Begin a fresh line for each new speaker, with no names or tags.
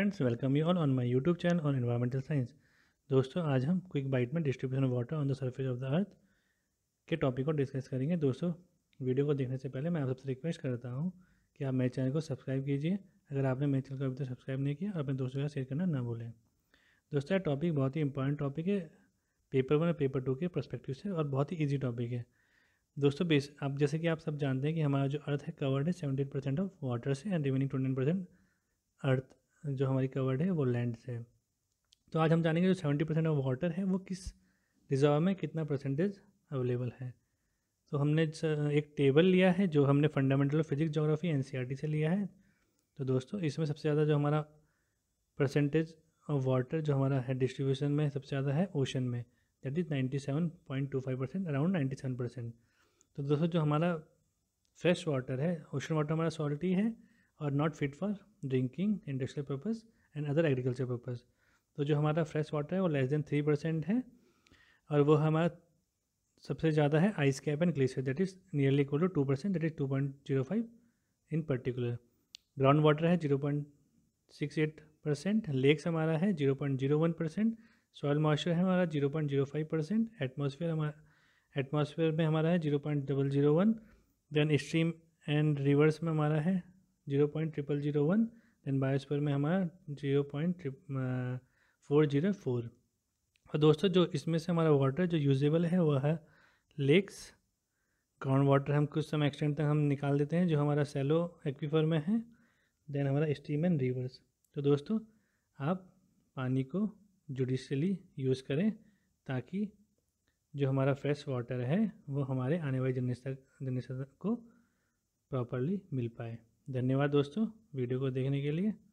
friends welcome you all on my YouTube channel on environmental science दोस्तों आज हम quick bite में distribution of water on the surface of the earth के topic को discuss करेंगे दोस्तों वीडियो को देखने से पहले मैं आप सबसे रिक्वेस्ट करता हूँ कि आप मेरे चैनल को सब्सक्राइब कीजिए अगर आपने मेरे चैनल को अभी तक सब्सक्राइब नहीं किया अपने दोस्तों के साथ शेयर करना ना भूलें दोस्तों यह टॉपिक बहुत ही इंपॉर्टेंट टॉपिक है पेपर वन और पेपर टू के परस्पेक्टिव से और बहुत ही ईजी टॉपिक है दोस्तों बेस आप जैसे कि आप सब जानते हैं कि हमारा जो अर्थ है कवर्ड है सेवेंटी परसेंट ऑफ वाटर से and remaining twenty percent earth जो हमारी कवर्ड है वो लैंड से है तो आज हम जानेंगे जो सेवेंटी परसेंट ऑफ वाटर है वो किस रिजर्व में कितना परसेंटेज अवेलेबल है तो हमने एक टेबल लिया है जो हमने फंडामेंटल फिजिक्स जोग्राफी एन से लिया है तो दोस्तों इसमें सबसे ज़्यादा जो हमारा परसेंटेज ऑफ वाटर जो हमारा है डिस्ट्रीब्यूशन में सबसे ज़्यादा है ओशन में that is ninety seven point two five percent around ninety seven percent तो दोस्तों जो हमारा फ्रेश वाटर है ओशन वाटर हमारा सॉल्टी है और not fit for drinking industrial purpose and other agriculture purpose तो जो हमारा फ्रेश वाटर है वो लेस देन थ्री परसेंट है और वो हमारा सबसे ज़्यादा है ice cap and glacier that is nearly equal to two percent that is two point zero five in particular ground water है zero point six eight percent lakes हमारा है zero point zero one percent soil moisture है हमारा zero point zero five percent atmosphere हमारा atmosphere में हमारा है zero point double zero one then stream and rivers में हमारा है zero point triple zero one then biosphere में हमारा zero point four zero four और दोस्तों जो इसमें से हमारा वाटर जो यूजेबल है वह है लेक्स ग्राउंड वाटर हम कुछ समय एक्सटेंड तक हम निकाल देते हैं जो हमारा सेलो एक्वीफर में है देन हमारा स्टीम एंड रिवर्स तो दोस्तों आप पानी को जुडिशली यूज़ करें ताकि जो हमारा फ्रेश वाटर है वो हमारे आने वाले जनरेशन जनरेशन को प्रॉपरली मिल पाए धन्यवाद दोस्तों वीडियो को देखने के लिए